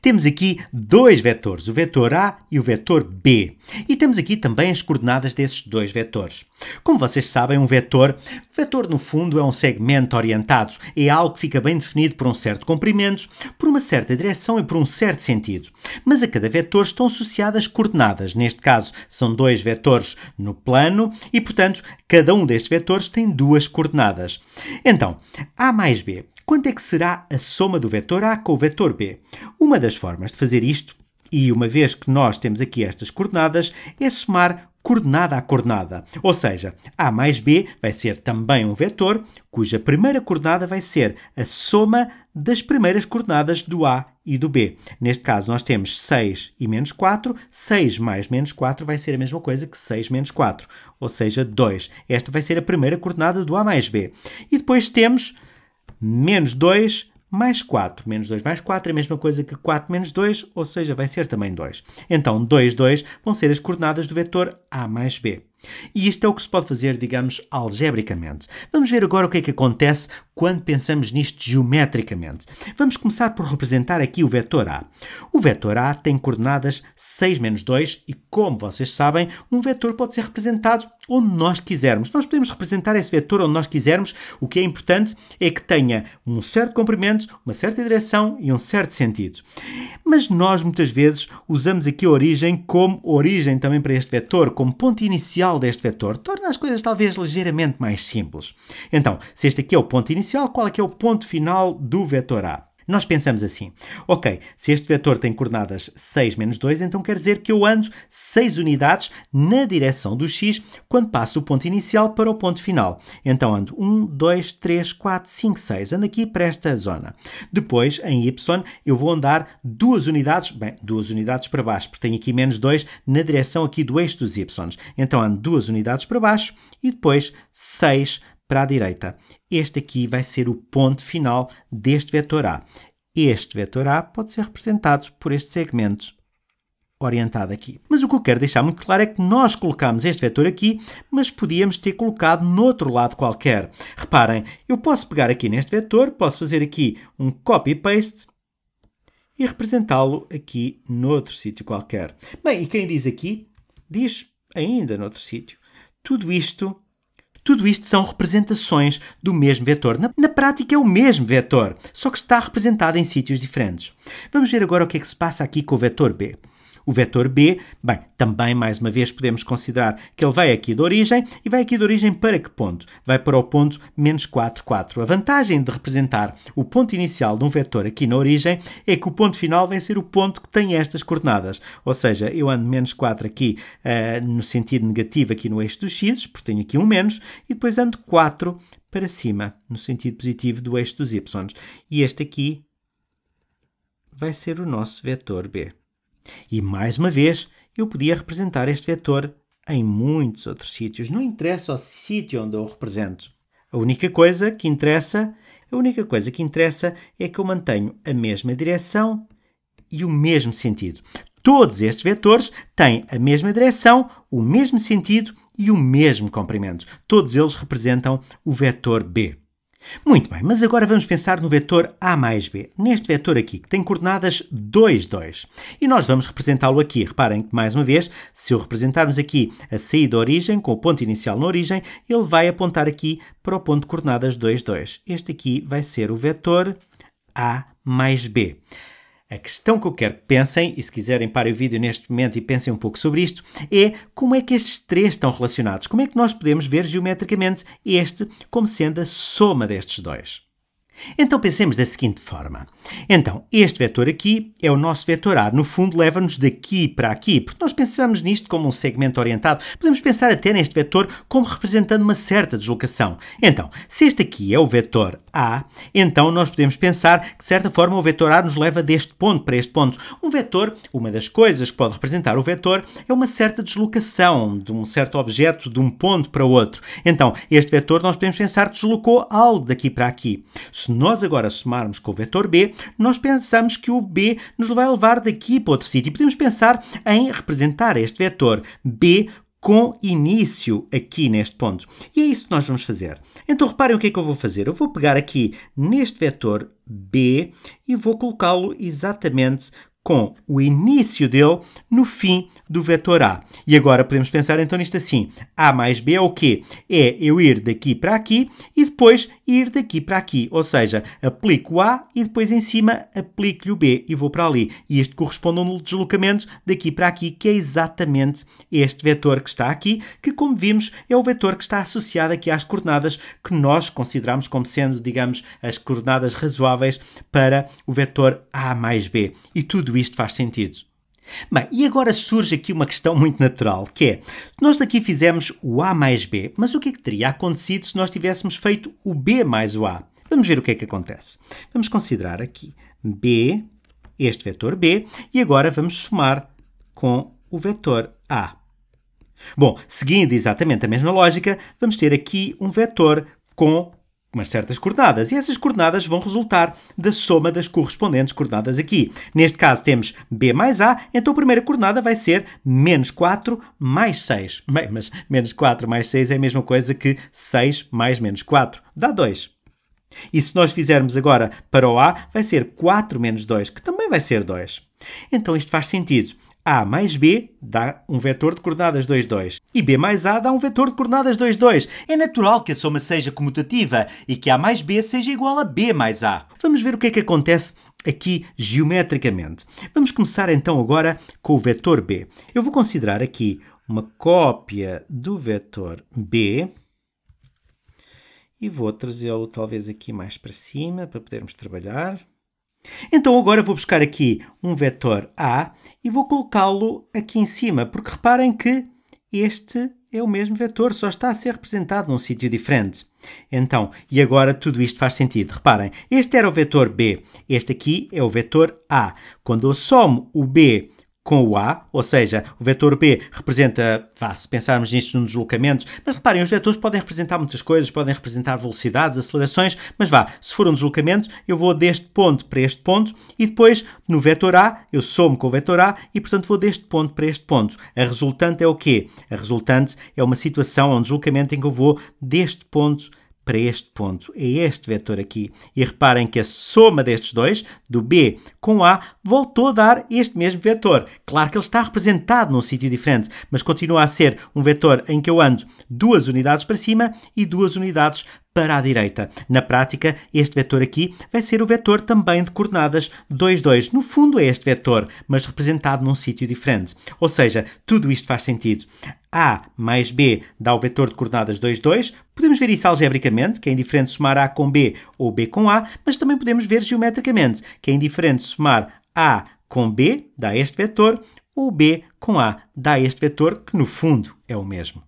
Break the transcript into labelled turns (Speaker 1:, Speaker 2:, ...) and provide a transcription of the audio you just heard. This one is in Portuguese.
Speaker 1: Temos aqui dois vetores, o vetor A e o vetor B. E temos aqui também as coordenadas desses dois vetores. Como vocês sabem, um vetor, vetor no fundo é um segmento orientado, é algo que fica bem definido por um certo comprimento, por uma certa direção e por um certo sentido. Mas a cada vetor estão associadas coordenadas, neste caso são dois vetores no plano e, portanto, cada um destes vetores tem duas coordenadas. Então, A mais B Quanto é que será a soma do vetor A com o vetor B? Uma das formas de fazer isto, e uma vez que nós temos aqui estas coordenadas, é somar coordenada a coordenada. Ou seja, A mais B vai ser também um vetor cuja primeira coordenada vai ser a soma das primeiras coordenadas do A e do B. Neste caso, nós temos 6 e menos 4. 6 mais menos 4 vai ser a mesma coisa que 6 menos 4, ou seja, 2. Esta vai ser a primeira coordenada do A mais B. E depois temos menos 2 mais 4. Menos 2 mais 4 é a mesma coisa que 4 menos 2, ou seja, vai ser também 2. Então, 2, 2 vão ser as coordenadas do vetor A mais B. E isto é o que se pode fazer, digamos, algebricamente. Vamos ver agora o que é que acontece quando pensamos nisto geometricamente. Vamos começar por representar aqui o vetor A. O vetor A tem coordenadas 6 menos 2 e, como vocês sabem, um vetor pode ser representado onde nós quisermos. Nós podemos representar esse vetor onde nós quisermos. O que é importante é que tenha um certo comprimento, uma certa direção e um certo sentido mas nós muitas vezes usamos aqui a origem como origem também para este vetor, como ponto inicial deste vetor. Torna as coisas talvez ligeiramente mais simples. Então, se este aqui é o ponto inicial, qual é que é o ponto final do vetor A? Nós pensamos assim: ok, se este vetor tem coordenadas 6 menos 2, então quer dizer que eu ando 6 unidades na direção do x quando passo do ponto inicial para o ponto final. Então ando 1, 2, 3, 4, 5, 6. Ando aqui para esta zona. Depois, em y, eu vou andar 2 unidades, bem, 2 unidades para baixo, porque tenho aqui menos 2 na direção aqui do eixo dos y. Então ando 2 unidades para baixo e depois 6 para a direita. Este aqui vai ser o ponto final deste vetor A. Este vetor A pode ser representado por este segmento orientado aqui. Mas o que eu quero deixar muito claro é que nós colocamos este vetor aqui, mas podíamos ter colocado noutro lado qualquer. Reparem, eu posso pegar aqui neste vetor, posso fazer aqui um copy-paste e representá-lo aqui noutro sítio qualquer. Bem, e quem diz aqui, diz ainda noutro sítio. Tudo isto tudo isto são representações do mesmo vetor. Na, na, prática é o mesmo vetor, só que está representado em sítios diferentes. Vamos ver agora o que é que se passa aqui com o vetor B. O vetor B, bem, também mais uma vez podemos considerar que ele vai aqui de origem e vai aqui de origem para que ponto? Vai para o ponto menos 4, 4. A vantagem de representar o ponto inicial de um vetor aqui na origem é que o ponto final vem ser o ponto que tem estas coordenadas. Ou seja, eu ando menos 4 aqui uh, no sentido negativo aqui no eixo dos x, porque tenho aqui um menos, e depois ando 4 para cima, no sentido positivo do eixo dos y. E este aqui vai ser o nosso vetor b. E mais uma vez, eu podia representar este vetor em muitos outros sítios. Não interessa o sítio onde eu o represento. A única coisa que interessa, a única coisa que interessa é que eu mantenho a mesma direção e o mesmo sentido. Todos estes vetores têm a mesma direção, o mesmo sentido e o mesmo comprimento. Todos eles representam o vetor B. Muito bem, mas agora vamos pensar no vetor A mais B, neste vetor aqui, que tem coordenadas 2, 2. E nós vamos representá-lo aqui. Reparem que, mais uma vez, se eu representarmos aqui a saída da origem, com o ponto inicial na origem, ele vai apontar aqui para o ponto de coordenadas 2, 2. Este aqui vai ser o vetor A mais B. A questão que eu quero que pensem, e se quiserem parem o vídeo neste momento e pensem um pouco sobre isto, é como é que estes três estão relacionados? Como é que nós podemos ver geometricamente este como sendo a soma destes dois? Então pensemos da seguinte forma. Então, este vetor aqui é o nosso vetor A. No fundo, leva-nos daqui para aqui, porque nós pensamos nisto como um segmento orientado. Podemos pensar até neste vetor como representando uma certa deslocação. Então, se este aqui é o vetor A, então nós podemos pensar que, de certa forma, o vetor A nos leva deste ponto para este ponto. Um vetor, uma das coisas que pode representar o vetor, é uma certa deslocação de um certo objeto de um ponto para outro. Então, este vetor nós podemos pensar que deslocou algo daqui para aqui. Se se nós agora somarmos com o vetor b, nós pensamos que o b nos vai levar daqui para outro sítio. E podemos pensar em representar este vetor b com início aqui neste ponto. E é isso que nós vamos fazer. Então reparem o que é que eu vou fazer. Eu vou pegar aqui neste vetor B e vou colocá-lo exatamente com o início dele no fim do vetor A. E agora podemos pensar então nisto assim. A mais B é o quê? É eu ir daqui para aqui e depois ir daqui para aqui. Ou seja, aplico o A e depois em cima aplico-lhe o B e vou para ali. E isto corresponde a um deslocamento daqui para aqui, que é exatamente este vetor que está aqui, que como vimos é o vetor que está associado aqui às coordenadas que nós consideramos como sendo, digamos, as coordenadas razoáveis para o vetor A mais B. E tudo tudo isto faz sentido. Bem, e agora surge aqui uma questão muito natural, que é, nós aqui fizemos o A mais B, mas o que é que teria acontecido se nós tivéssemos feito o B mais o A? Vamos ver o que é que acontece. Vamos considerar aqui B, este vetor B, e agora vamos somar com o vetor A. Bom, seguindo exatamente a mesma lógica, vamos ter aqui um vetor com umas certas coordenadas, e essas coordenadas vão resultar da soma das correspondentes coordenadas aqui. Neste caso temos b mais a, então a primeira coordenada vai ser menos 4 mais 6. Bem, mas menos 4 mais 6 é a mesma coisa que 6 mais menos 4. Dá 2. E se nós fizermos agora para o A, vai ser 4 menos 2, que também vai ser 2. Então isto faz sentido. A mais B dá um vetor de coordenadas 2, 2. E B mais A dá um vetor de coordenadas 2, 2. É natural que a soma seja comutativa e que A mais B seja igual a B mais A. Vamos ver o que é que acontece aqui geometricamente. Vamos começar então agora com o vetor B. Eu vou considerar aqui uma cópia do vetor B e vou trazê-lo talvez aqui mais para cima para podermos trabalhar. Então agora vou buscar aqui um vetor A e vou colocá-lo aqui em cima, porque reparem que este é o mesmo vetor, só está a ser representado num sítio diferente. Então, e agora tudo isto faz sentido. Reparem, este era o vetor B, este aqui é o vetor A. Quando eu somo o B com o A, ou seja, o vetor B representa, vá, se pensarmos nisto num deslocamento, mas reparem, os vetores podem representar muitas coisas, podem representar velocidades, acelerações, mas vá, se for um deslocamento, eu vou deste ponto para este ponto e depois no vetor A, eu somo com o vetor A e portanto vou deste ponto para este ponto. A resultante é o quê? A resultante é uma situação, é um deslocamento em que eu vou deste ponto para para este ponto, é este vetor aqui. E reparem que a soma destes dois, do B com A, voltou a dar este mesmo vetor. Claro que ele está representado num sítio diferente, mas continua a ser um vetor em que eu ando duas unidades para cima e duas unidades para a direita. Na prática, este vetor aqui vai ser o vetor também de coordenadas 2, 2. No fundo é este vetor, mas representado num sítio diferente. Ou seja, tudo isto faz sentido. A mais B dá o vetor de coordenadas 2, 2. Podemos ver isso algebricamente, que é indiferente somar A com B ou B com A, mas também podemos ver geometricamente, que é indiferente somar A com B, dá este vetor, ou B com A, dá este vetor, que no fundo é o mesmo.